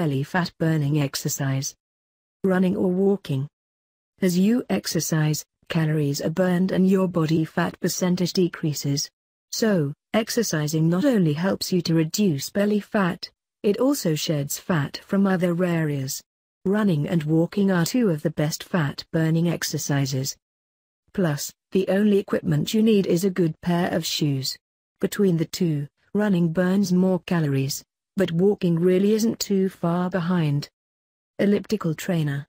belly fat burning exercise. Running or walking. As you exercise, calories are burned and your body fat percentage decreases. So, exercising not only helps you to reduce belly fat, it also sheds fat from other areas. Running and walking are two of the best fat burning exercises. Plus, the only equipment you need is a good pair of shoes. Between the two, running burns more calories but walking really isn't too far behind. Elliptical Trainer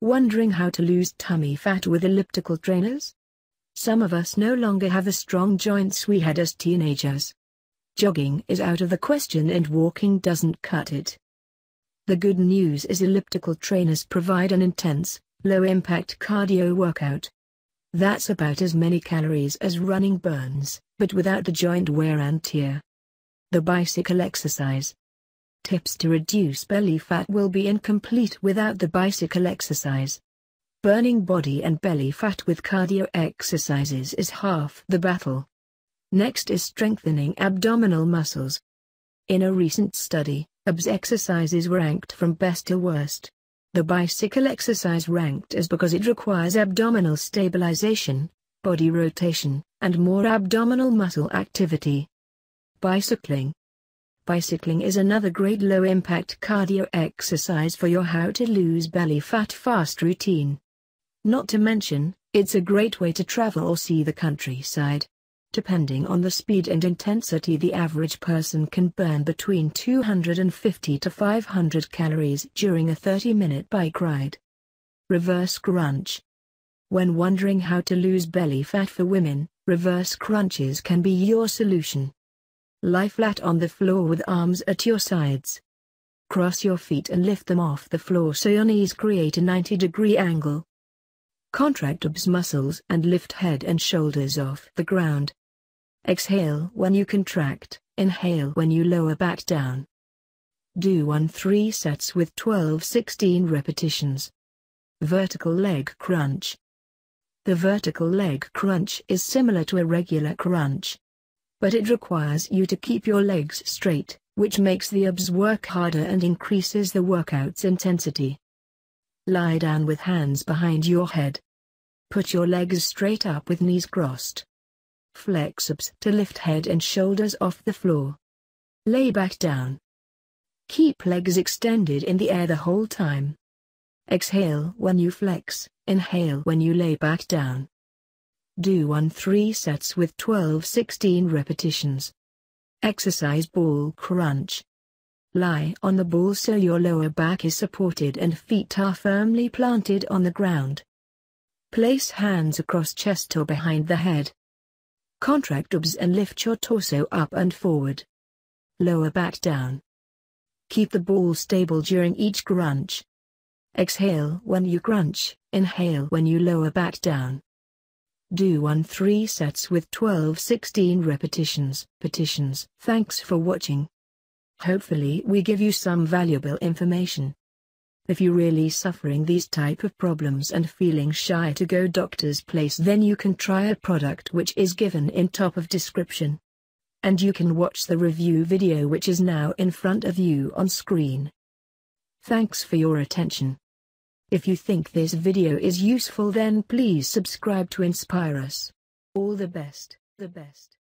Wondering how to lose tummy fat with elliptical trainers? Some of us no longer have the strong joints we had as teenagers. Jogging is out of the question and walking doesn't cut it. The good news is elliptical trainers provide an intense, low-impact cardio workout. That's about as many calories as running burns, but without the joint wear and tear. The bicycle exercise. Tips to reduce belly fat will be incomplete without the bicycle exercise. Burning body and belly fat with cardio exercises is half the battle. Next is strengthening abdominal muscles. In a recent study, abs exercises were ranked from best to worst. The bicycle exercise ranked as because it requires abdominal stabilization, body rotation, and more abdominal muscle activity. Bicycling. Bicycling is another great low-impact cardio exercise for your how to lose belly fat fast routine. Not to mention, it's a great way to travel or see the countryside. Depending on the speed and intensity the average person can burn between 250 to 500 calories during a 30-minute bike ride. Reverse Crunch When wondering how to lose belly fat for women, reverse crunches can be your solution. Lie flat on the floor with arms at your sides. Cross your feet and lift them off the floor so your knees create a 90 degree angle. Contract abs muscles and lift head and shoulders off the ground. Exhale when you contract, inhale when you lower back down. Do 1 3 sets with 12 16 repetitions. Vertical leg crunch. The vertical leg crunch is similar to a regular crunch, but it requires you to keep your legs straight, which makes the abs work harder and increases the workout's intensity. Lie down with hands behind your head. Put your legs straight up with knees crossed. Flex abs to lift head and shoulders off the floor. Lay back down. Keep legs extended in the air the whole time. Exhale when you flex, inhale when you lay back down. Do 1 3 sets with 12 16 repetitions. Exercise ball crunch. Lie on the ball so your lower back is supported and feet are firmly planted on the ground. Place hands across chest or behind the head. Contract abs and lift your torso up and forward. Lower back down. Keep the ball stable during each crunch. Exhale when you crunch, inhale when you lower back down. Do 1 3 sets with 12 16 repetitions. Petitions. Thanks for watching. Hopefully we give you some valuable information. If you're really suffering these type of problems and feeling shy to go doctor's place then you can try a product which is given in top of description. And you can watch the review video which is now in front of you on screen. Thanks for your attention. If you think this video is useful then please subscribe to inspire us. All the best, the best.